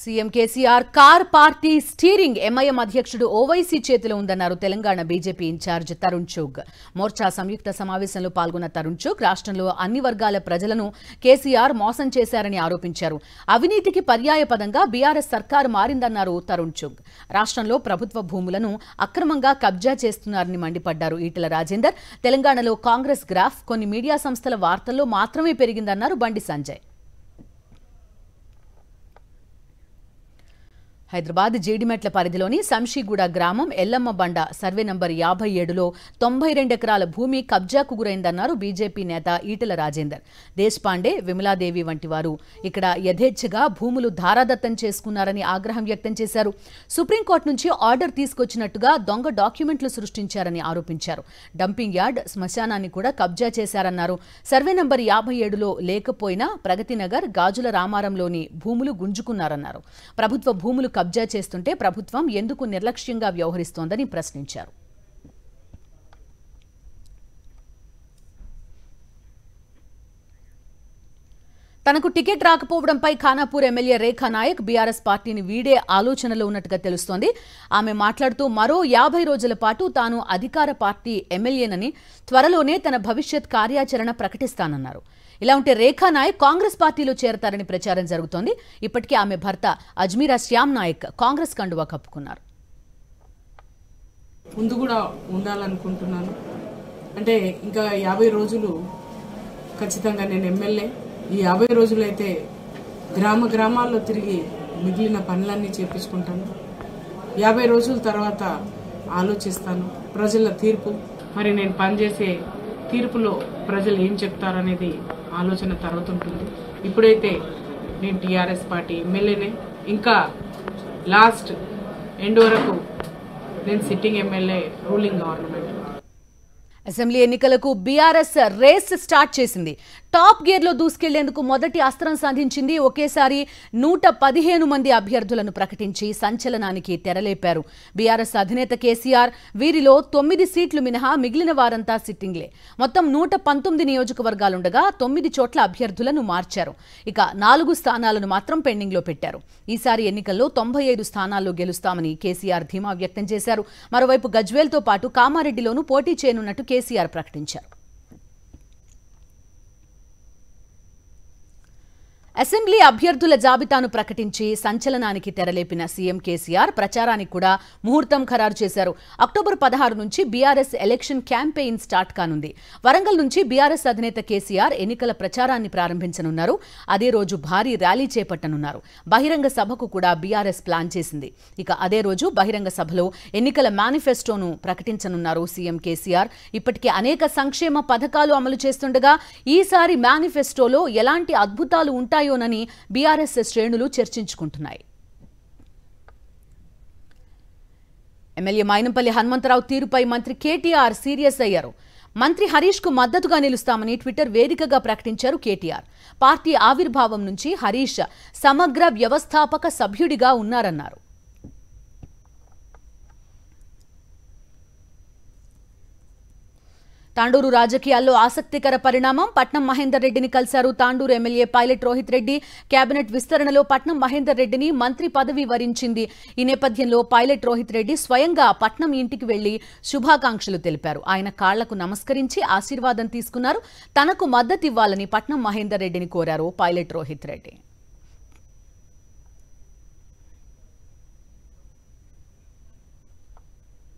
CM KCR car party steering MIM అధ్యక్షుడు ఓవైసీ చేతిలో ఉందన్నారు తెలంగాణ బీజేపీ ఇన్ఛార్జ్ తరుణ్ చూగ్ మోర్చా సంయుక్త సమావేశంలో పాల్గొన్న తరుణ్ చూగ్ రాష్ట్రంలో అన్ని వర్గాల ప్రజలను కేసీఆర్ మోసం చేశారని ఆరోపించారు అవినీతికి పర్యాయపదంగా బీఆర్ఎస్ సర్కారు మారిందన్నారు తరుణ్ చూగ్ రాష్ట్రంలో ప్రభుత్వ భూములను అక్రమంగా కబ్జా చేస్తున్నారని మండిపడ్డారు ఈటల రాజేందర్ తెలంగాణలో కాంగ్రెస్ గ్రాఫ్ కొన్ని మీడియా సంస్థల వార్తల్లో మాత్రమే పెరిగిందన్నారు బండి సంజయ్ హైదరాబాద్ జీడిమెట్ల పరిధిలోని సంషిగూడ గ్రామం ఎల్లమ్మ బండ సర్వే నంబర్ యాభై ఏడులో తొంభై రెండు ఎకరాల భూమి కబ్జాకు గురైందన్నారు బీజేపీ నేత ఈటల రాజేందర్ దేశపాండే విమలాదేవి వంటి వారు ఇక్కడ యథేచ్ఛగా భూములు ధారాదత్తం చేసుకున్నారని ఆగ్రహం వ్యక్తం చేశారు సుప్రీంకోర్టు నుంచి ఆర్డర్ తీసుకొచ్చినట్టుగా దొంగ డాక్యుమెంట్లు సృష్టించారని ఆరోపించారు డంపింగ్ యార్డ్ శ్మశానాన్ని కూడా కబ్జా చేశారన్నారు సర్వే నంబర్ యాభై ఏడులో లేకపోయినా ప్రగతినగర్ గాజుల రామారంలోని భూములు గుంజుకున్నారన్నారు ప్రభుత్వ భూములు కబ్జా చేస్తుంటే ప్రభుత్వం ఎందుకు నిర్లక్ష్యంగా వ్యవహరిస్తోందని ప్రశ్నించారు తనకు టికెట్ రాకపోవడంపై ఖానాపూర్ ఎమ్మెల్యే రేఖా నాయక్ బీఆర్ఎస్ పార్టీని వీడే ఆలోచనలో ఉన్నట్టుగా తెలుస్తోంది ఆమె మాట్లాడుతూ మరో యాభై రోజుల పాటు తాను అధికార పార్టీ ఎమ్మెల్యేనని త్వరలోనే తన భవిష్యత్ కార్యాచరణ ప్రకటిస్తానన్నారు ఇలా ఉంటే రేఖా నాయక్ కాంగ్రెస్ పార్టీలో చేరతారని ప్రచారం జరుగుతోంది ఇప్పటికే ఆమె భర్త అజ్మీరా శ్యామ్ నాయక్ కాంగ్రెస్ కండువా కప్పుకున్నారు ముందు కూడా ఉండాలనుకుంటున్నాను అంటే ఇంకా యాభై రోజులు ఖచ్చితంగా నేను ఎమ్మెల్యే ఈ యాభై రోజులైతే గ్రామ గ్రామాల్లో తిరిగి మిగిలిన పనులన్నీ చేపించుకుంటాను యాభై రోజుల తర్వాత ఆలోచిస్తాను ప్రజల తీర్పు మరి నేను పనిచేసే తీర్పులో ప్రజలు ఏం చెప్తారనేది ఆలోచన తర్వాత ఉంటుంది ఇప్పుడైతే నేను టీఆర్ఎస్ పార్టీ ఎమ్మెల్యేనే ఇంకా లాస్ట్ ఎండ్ వరకు నేను sitting MLA ruling government assembly ఎన్నికలకు బీఆర్ఎస్ రేస్ స్టార్ట్ చేసింది టాప్ గేర్లో దూసుకెళ్లేందుకు మొదటి అస్త్రం సాధించింది ఒకేసారి నూట పదిహేను మంది అభ్యర్థులను ప్రకటించి సంచలనానికి తెరలేపారు బీఆర్ఎస్ అధినేత కేసీఆర్ వీరిలో తొమ్మిది సీట్లు మినహా మిగిలిన వారంతా సిట్టింగ్లే మొత్తం నూట పంతొమ్మిది నియోజకవర్గాలుండగా తొమ్మిది చోట్ల అభ్యర్థులను మార్చారు ఇక నాలుగు స్థానాలను మాత్రం పెండింగ్లో పెట్టారు ఈసారి ఎన్నికల్లో తొంభై ఐదు స్థానాల్లో గెలుస్తామని కేసీఆర్ ధీమా వ్యక్తం చేశారు మరోవైపు గజ్వేల్తో పాటు కామారెడ్డిలోనూ పోటీ చేయనున్నట్టు కేసీఆర్ ప్రకటించారు అసెంబ్లీ అభ్యర్థుల జాబితాను ప్రకటించి సంచలనానికి తెరలేపిన సీఎం కేసీఆర్ ప్రచారానికి కూడా ముహూర్తం ఖరారు చేశారు అక్టోబర్ పదహారు నుంచి బీఆర్ఎస్ ఎలక్షన్ క్యాంపెయిన్ స్టార్ట్ కానుంది వరంగల్ నుంచి బీఆర్ఎస్ అధినేత కేసీఆర్ ఎన్నికల ప్రచారాన్ని ప్రారంభించనున్నారు అదే రోజు భారీ ర్యాలీ చేపట్టనున్నారు బహిరంగ సభకు కూడా బీఆర్ఎస్ ప్లాన్ చేసింది ఇక అదే రోజు బహిరంగ సభలో ఎన్నికల మేనిఫెస్టోను ప్రకటించనున్నారు సీఎం కేసీఆర్ ఇప్పటికే అనేక సంక్షేమ పథకాలు అమలు చేస్తుండగా ఈసారి మేనిఫెస్టోలో ఎలాంటి అద్భుతాలు ఉంటాయి వస్తాయోనని బీఆర్ఎస్ఎస్ శ్రేణులు చర్చించుకుంటున్నాయి ఎమ్మెల్యే మైనంపల్లి హనుమంతరావు తీరుపై మంత్రి కేటీఆర్ సీరియస్ అయ్యారు మంత్రి హరీష్ కు మద్దతుగా నిలుస్తామని ట్విట్టర్ వేదికగా ప్రకటించారు కేటీఆర్ పార్టీ ఆవిర్భావం నుంచి హరీష్ సమగ్ర వ్యవస్థాపక సభ్యుడిగా ఉన్నారన్నారు తాండూరు రాజకీయాల్లో ఆసక్తికర పరిణామం పట్నం మహేందర్ రెడ్డిని కలిశారు Tandur MLA pilot Rohith Reddy cabinet విస్తరణలో పట్నం మహేందర్ రెడ్డిని మంత్రి పదవి వరించింది ఈ నేపథ్యంలో పైలట్ రోహిత్ రెడ్డి స్వయంగా పట్నం ఇంటికి వెళ్లి శుభాకాంక్షలు తెలిపారు ఆయన కాళ్లకు నమస్కరించి ఆశీర్వాదం తీసుకున్నారు తనకు మద్దతు ఇవ్వాలని పట్నం మహేందర్ రెడ్డిని కోరారు పైలట్ రోహిత్ రెడ్డి